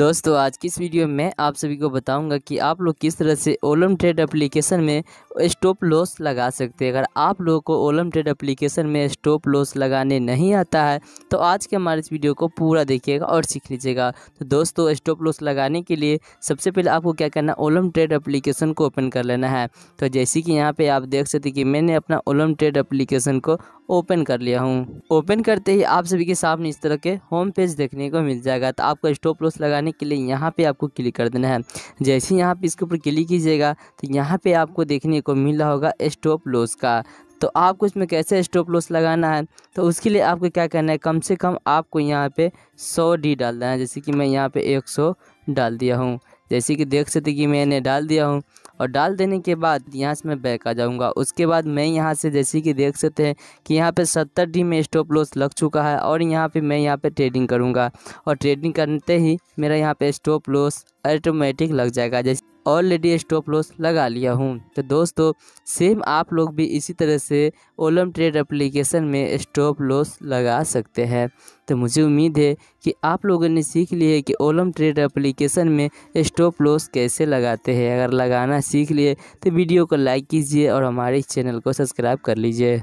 दोस्तों आज की इस वीडियो में आप सभी को बताऊंगा कि आप लोग किस तरह से ओलम ट्रेड एप्लीकेशन में स्टॉप लॉस लगा सकते हैं अगर आप लोगों को ओलम ट्रेड एप्लीकेशन में स्टॉप लॉस लगाने नहीं आता है तो आज के हमारे इस वीडियो को पूरा देखिएगा और सीख लीजिएगा तो दोस्तों स्टॉप लॉस लगाने के लिए सबसे पहले आपको क्या करना है ओलम ट्रेड एप्लीकेशन को ओपन कर लेना है तो जैसे कि यहाँ पर आप देख सकते कि मैंने अपना ओलम ट्रेड एप्लीकेशन को ओपन कर लिया हूँ ओपन करते ही आप सभी के सामने इस तरह के होम पेज देखने को मिल जाएगा तो आपको स्टॉप लॉस लगाने के लिए यहाँ पे आपको क्लिक कर देना है जैसे ही यहाँ पे इसके ऊपर क्लिक कीजिएगा तो यहाँ पे आपको देखने देखने को मिला होगा स्टॉप लॉस का तो आपको इसमें कैसे स्टॉप लॉस लगाना है तो उसके लिए आपको क्या करना है कम से कम आपको यहाँ पे सौ डी डालना है जैसे कि मैं यहाँ पे एक सौ डाल दिया हूँ जैसे कि देख सकते कि मैंने डाल दिया हूँ और डाल देने के बाद यहाँ से मैं बैक आ जाऊँगा उसके बाद मैं यहाँ से जैसे कि देख सकते हैं कि यहाँ पे सत्तर डी में स्टॉप लॉस लग चुका है और यहाँ पे मैं यहाँ पे ट्रेडिंग करूँगा और ट्रेडिंग करते ही मेरा यहाँ पे स्टॉप लॉस ऑटोमेटिक लग जाएगा जैसे ऑलरेडी स्टॉप लॉस लगा लिया हूँ तो दोस्तों सेम आप लोग भी इसी तरह से ओलम ट्रेड एप्लीकेशन में स्टॉप लॉस लगा सकते हैं तो मुझे उम्मीद है कि आप लोगों ने सीख लिए है कि ओलम ट्रेड एप्लीकेशन में स्टॉप लॉस कैसे लगाते हैं अगर लगाना सीख लिए तो वीडियो को लाइक कीजिए और हमारे चैनल को सब्सक्राइब कर लीजिए